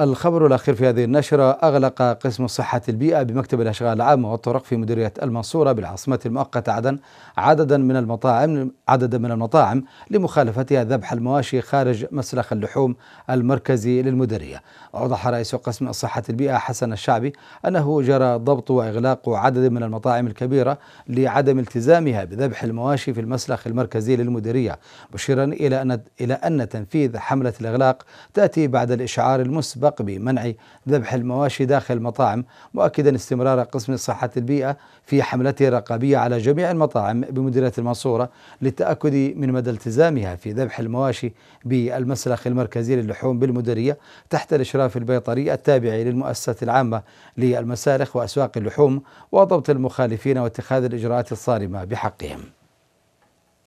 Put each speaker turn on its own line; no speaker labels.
الخبر الأخير في هذه النشرة أغلق قسم صحة البيئة بمكتب الأشغال العامة والطرق في مديرية المنصورة بالعاصمة المؤقتة عدن عددا من المطاعم عددا من المطاعم لمخالفتها ذبح المواشي خارج مسلخ اللحوم المركزي للمديرية. أوضح رئيس قسم صحة البيئة حسن الشعبي أنه جرى ضبط وإغلاق عدد من المطاعم الكبيرة لعدم التزامها بذبح المواشي في المسلخ المركزي للمديرية، مشيرا إلى أن إلى أن تنفيذ حملة الإغلاق تأتي بعد الإشعار المسبق المطلق بمنع ذبح المواشي داخل المطاعم مؤكدا استمرار قسم صحة البيئة في حملته الرقابية على جميع المطاعم بمديرية المنصورة للتأكد من مدى التزامها في ذبح المواشي بالمسلخ المركزي للحوم بالمديرية تحت الإشراف البيطري التابع للمؤسسة العامة للمسالخ وأسواق اللحوم وضبط المخالفين واتخاذ الإجراءات الصارمة بحقهم